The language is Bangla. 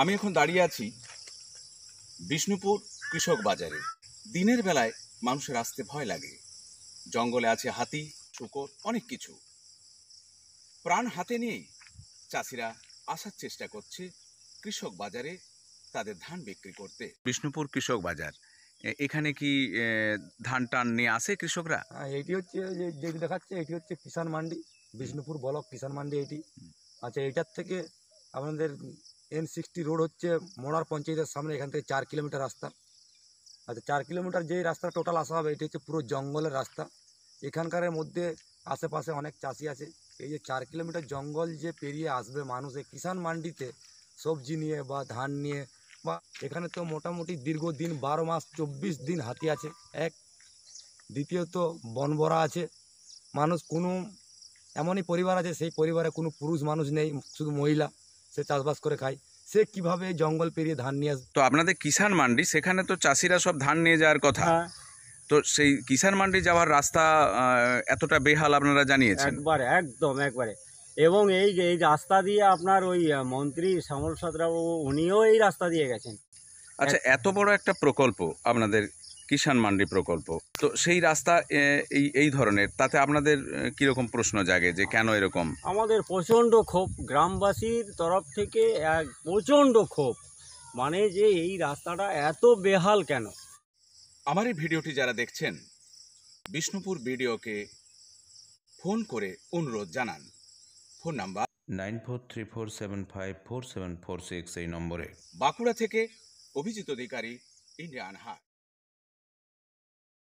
আমি এখন দাঁড়িয়ে আছি বিষ্ণুপুর কৃষক বাজারে দিনের বেলায় মানুষের আসতে ভয় লাগে জঙ্গলে আছে হাতি শুকর অনেক কিছু প্রাণ হাতে নিয়েই চাষিরা আসার চেষ্টা করছে কৃষক বাজারে তাদের ধান বিক্রি করতে বিষ্ণুপুর কৃষক বাজার এখানে কি ধান টান নিয়ে আসে কৃষকরা হ্যাঁ, এটি হচ্ছে যে দেখাচ্ছে এটি হচ্ছে কিষাণ মান্ডি বিষ্ণুপুর ব্লক কিষাণ মান্ডি এটি আচ্ছা এটার থেকে আপনাদের এন সিক্সটি রোড হচ্ছে মোড়ার পঞ্চায়েতের সামনে এখান থেকে চার কিলোমিটার রাস্তা আচ্ছা চার কিলোমিটার যেই রাস্তা টোটাল আসা হবে এটি হচ্ছে পুরো জঙ্গলের রাস্তা এখানকার মধ্যে আশেপাশে অনেক চাষি আছে এই যে চার কিলোমিটার জঙ্গল যে পেরিয়ে আসবে মানুষ এই কিষাণ মান্ডিতে সবজি নিয়ে বা ধান নিয়ে বা এখানে তো মোটামুটি দীর্ঘদিন বারো মাস চব্বিশ দিন হাতি আছে এক দ্বিতীয়ত বনবরা আছে মানুষ কোনো এমনই পরিবার আছে সেই পরিবারে কোনো পুরুষ মানুষ নেই শুধু মহিলা সে চাষবাস করে খায় সে কিভাবে জঙ্গল পেরিয়ে ধান নিয়ে আসবে তো আপনাদের কিষান মান্ডি সেখানে তো চাষিরা সব ধান নিয়ে যাওয়ার কথা হ্যাঁ। তো সেই কিষাণ মান্ডি যাওয়ার রাস্তা এতটা বেহাল আপনারা জানিয়েছেন একবারে একদম একবারে এবং এই যে এই রাস্তা দিয়ে আপনার ওই মন্ত্রী শ্যামল সাঁতরাবাবু উনিও এই রাস্তা দিয়ে গেছেন আচ্ছা এত বড় একটা প্রকল্প আপনাদের কিষাণ মান্ডি প্রকল্প তো সেই রাস্তা এই এই ধরনের তাতে আপনাদের কীরকম প্রশ্ন জাগে যে কেন এরকম আমাদের প্রচণ্ড ক্ষোভ গ্রামবাসীর তরফ থেকে এক প্রচণ্ড ক্ষোভ মানে যে এই রাস্তাটা এত বেহাল কেন আমার এই ভিডিওটি যারা দেখছেন বিষ্ণুপুর ভিডিওকে ফোন করে অনুরোধ জানান phone number nine four three four seven five four seven four six এই নম্বরে বাঁকুড়া থেকে অভিজিৎ অধিকারী ইন্ডিয়ান হাট